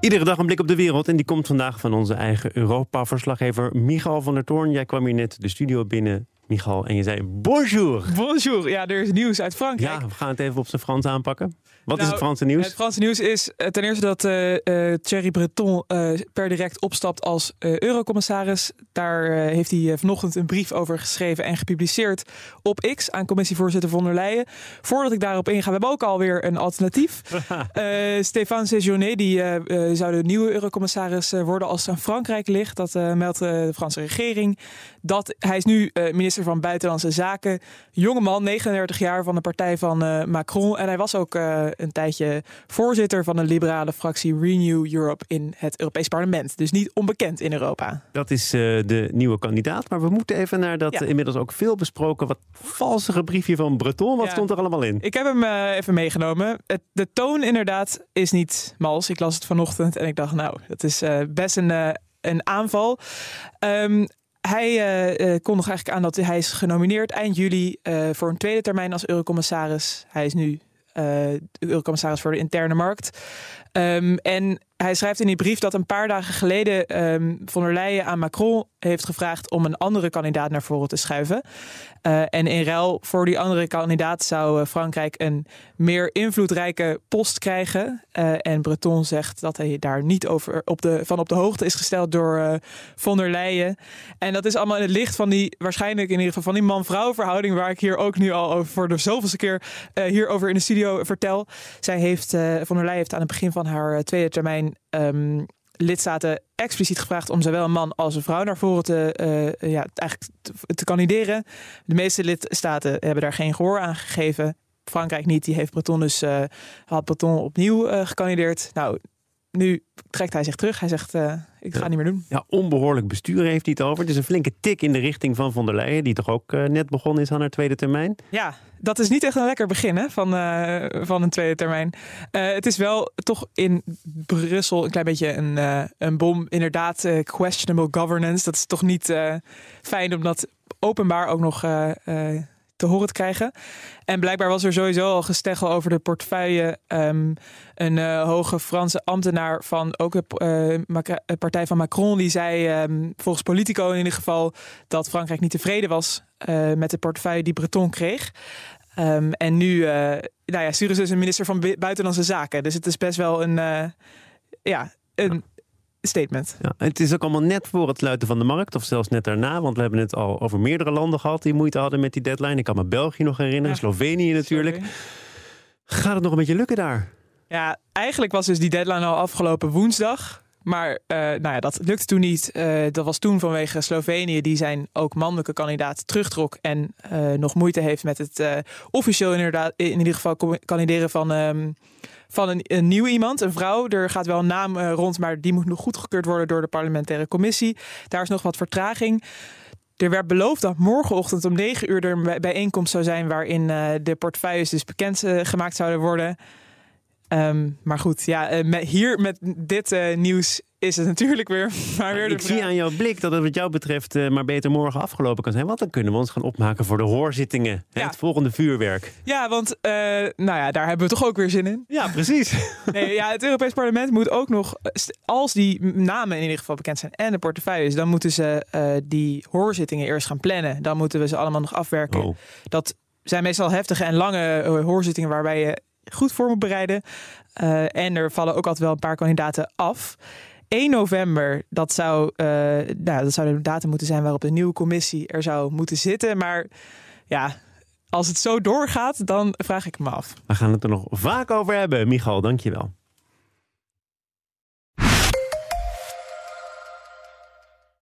Iedere dag een blik op de wereld en die komt vandaag van onze eigen Europa-verslaggever Michal van der Toorn. Jij kwam hier net de studio binnen Michal, en je zei bonjour. Bonjour, ja, er is nieuws uit Frankrijk. Ja, we gaan het even op zijn Frans aanpakken. Wat is nou, het Franse nieuws? Het Franse nieuws is eh, ten eerste dat eh, eh, Thierry Breton per direct opstapt als eurocommissaris. Daar heeft hij vanochtend een brief over geschreven en gepubliceerd op X aan commissievoorzitter von der Leyen. Voordat ik daarop inga, we hebben ook alweer een alternatief. Stéphane Séjourné, die zou de nieuwe eurocommissaris worden als het aan Frankrijk ligt. Dat meldt de Franse regering. Dat, hij is nu minister van Buitenlandse Zaken. Jongeman, 39 jaar van de partij van eh, Macron. En hij was ook eh, een tijdje voorzitter van de liberale fractie Renew Europe in het Europees Parlement. Dus niet onbekend in Europa. Dat is eh, de nieuwe kandidaat. Maar we moeten even naar dat inmiddels ook veel besproken. Wat valsige briefje van Breton. Wat stond er allemaal in? Ik heb hem even meegenomen. de toon inderdaad is niet mals. Ik las het vanochtend en ik dacht, nou, dat is best een een aanval. Ehm, hij uh, kon nog eigenlijk aan dat hij is genomineerd eind juli eh, voor een tweede termijn als eurocommissaris. Hij is nu eh, eurocommissaris voor de interne markt. Ehm, en hij schrijft in die brief dat een paar dagen geleden um, von der Leyen aan Macron heeft gevraagd om een andere kandidaat naar voren te schuiven. Eh, en in ruil voor die andere kandidaat zou eh, Frankrijk een meer invloedrijke post krijgen. Eh, en Breton zegt dat hij daar niet over op de, van op de hoogte is gesteld door uh, von der Leyen. En dat is allemaal in het licht van die, waarschijnlijk in ieder geval, van die man-vrouw verhouding waar ik hier ook nu al over, voor de zoveelste keer hierover in de studio vertel. Zij heeft, von der Leyen heeft aan het begin van haar tweede termijn Ehm, lidstaten expliciet gevraagd om zowel een man als een vrouw naar voren te, eh, ja, eigenlijk te, kandideren. De meeste lidstaten hebben daar geen gehoor aan gegeven. Frankrijk niet, die heeft Breton dus, eh, had Breton opnieuw eh, gekandideerd. Nou, nu trekt hij zich terug. Hij zegt, eh, ik ga niet meer doen. Ja, onbehoorlijk bestuur heeft hij het over. Het is een flinke tik in de richting van Van der Leyen... die toch ook eh, net begonnen is aan haar tweede termijn. Ja, dat is niet echt een lekker begin van, eh, van een tweede termijn. het is wel toch in Brussel een klein beetje een, een bom. Inderdaad, questionable governance. Dat is toch niet fijn om dat openbaar ook nog te horen te krijgen. En blijkbaar was er sowieso al gesteggel over de portefeuille. Ehm, een eh, hoge Franse ambtenaar van ook de eh, eh, partij van Macron, die zei ehm, volgens Politico in ieder geval dat Frankrijk niet tevreden was met de portefeuille die Breton kreeg. Ehm, en nu, nou ja, Cyrus is een minister van Buitenlandse Zaken. Dus het is best wel een, ja, een, statement. Ja, het is ook allemaal net voor het sluiten van de markt, of zelfs net daarna. Want we hebben het al over meerdere landen gehad die moeite hadden met die deadline. Ik kan me België nog herinneren, Slovenië natuurlijk. Gaat het nog een beetje lukken daar? Ja, eigenlijk was dus die deadline al afgelopen woensdag. Maar eh, nou ja, dat lukte toen niet. Eh, dat was toen vanwege Slovenië, die zijn ook mannelijke kandidaat terugtrok. En eh, nog moeite heeft met het officieel inderdaad, in ieder geval kandideren van, ehm, van een, een, nieuw iemand, een vrouw. Er gaat wel een naam rond, maar die moet nog goedgekeurd worden door de parlementaire commissie. Daar is nog wat vertraging. Er werd beloofd dat morgenochtend om 9 uur er een bijeenkomst zou zijn waarin de portefeuilles dus bekend gemaakt zouden worden. Ehm, maar goed, ja, eh, met, hier met dit eh, nieuws is het natuurlijk weer. Maar weer de ik zie aan jouw blik dat het wat jou betreft eh, maar beter morgen afgelopen kan zijn. Want dan kunnen we ons gaan opmaken voor de hoorzittingen. het volgende vuurwerk. Ja, want nou ja, daar hebben we toch ook weer zin in. Ja, precies. nee, ja, het Europees Parlement moet ook nog, als die namen in ieder geval bekend zijn en de portefeuilles, dan moeten ze die hoorzittingen eerst gaan plannen. Dan moeten we ze allemaal nog afwerken. Oh. Dat zijn meestal heftige en lange hoorzittingen waarbij je goed voor me bereiden. Eh, en er vallen ook altijd wel een paar kandidaten af. 1 november, dat zou, eh, nou, dat zou de datum moeten zijn waarop de nieuwe commissie er zou moeten zitten. Maar ja, als het zo doorgaat, dan vraag ik me af. We gaan het er nog vaak over hebben. Michal, dankjewel.